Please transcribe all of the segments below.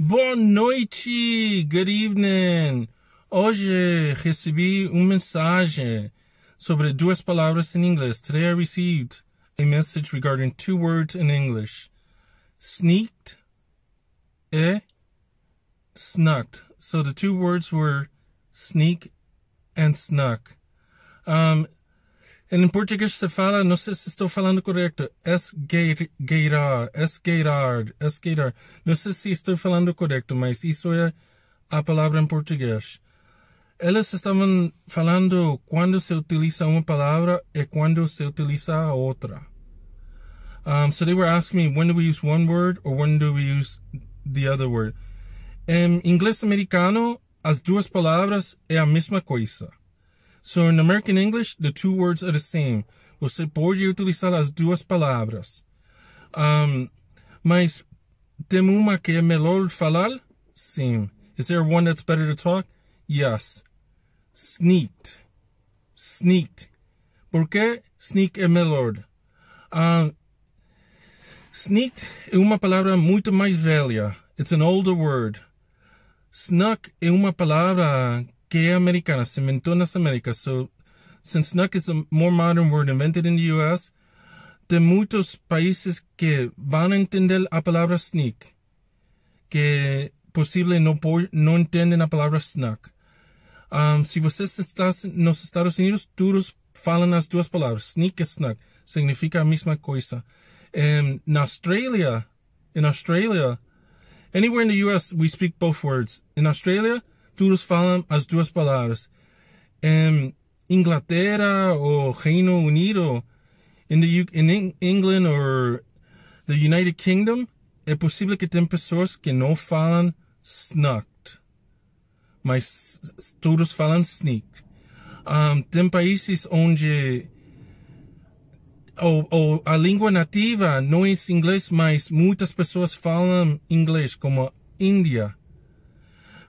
Boa noite, good evening. Hoje recebi uma mensagem sobre duas palavras em inglês. Today I received a message regarding two words in English. Sneaked e snucked. So the two words were sneak and snuck. Um, Em português se fala, não sei se estou falando correto, esgueirar, esgueirar, esgueirar. Não sei se estou falando correto, mas isso é a palavra em português. Eles estavam falando quando se utiliza uma palavra e quando se utiliza a outra. Um, so they were asking me when do we use one word or when do we use the other word. Em inglês americano, as duas palavras é a mesma coisa. So in American English, the two words are the same. Você pode utilizar as duas palavras. Um, mas tem uma que é melhor falar? Sim. Is there one that's better to talk? Yes. Sneaked. Sneaked. Por que sneak é melhor? Uh, sneaked é uma palavra muito mais velha. It's an older word. Snuck é uma palavra que é Americana se nas en Américas. So, since snuck is a more modern word invented in the US, tem muitos países que vão entender a palavra sneak, que possivelmente não não entendem a palavra snack. Um, se você está nos Estados Unidos, todos falam as duas palavras, sneak e snuck, significa a mesma coisa. Um, na Australia, in Australia, anywhere in the US, we speak both words. In Australia, todos falam as duas palavras. Um, Inglaterra ou Reino Unido, in the in England or the United Kingdom, é possível que tem pessoas que não falam snucked, mas todos falam sneak. Um, tem países onde ou, ou, a língua nativa não é inglês, mas muitas pessoas falam inglês, como a Índia.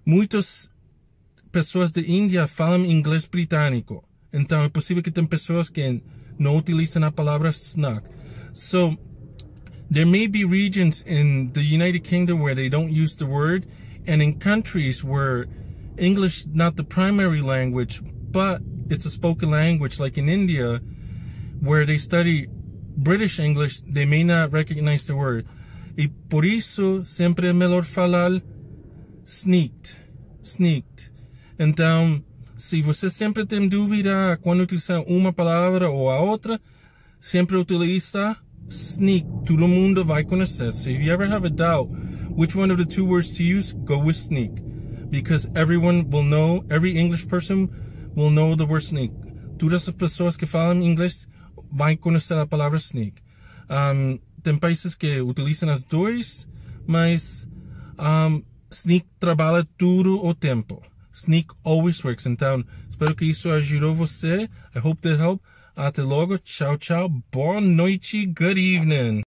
Muitos pessoas de Índia falam inglês britânico. Então é possível que tem pessoas que não utilizam a palavra snack. So there may be regions in the United Kingdom where they don't use the word and in countries where English not the primary language, but it's a spoken language like in India where they study British English, they may not recognize the word. E por isso sempre é melhor falar sneaked, sneaked. Então, se você sempre tem dúvida quando utilizar uma palavra ou a outra, sempre utiliza sneak. Todo mundo vai conhecer. So if you ever have a doubt which one of the two words to use, go with sneak. Because everyone will know, every English person will know the word sneak. Todas as pessoas que falam inglês vão conhecer a palavra sneak. Um, tem países que utilizam as duas, mas um, sneak trabalha tudo o tempo. Sneak always works. Então, espero que isso ajudou você. I hope that helped. Até logo. Tchau, tchau. Boa noite. Good evening.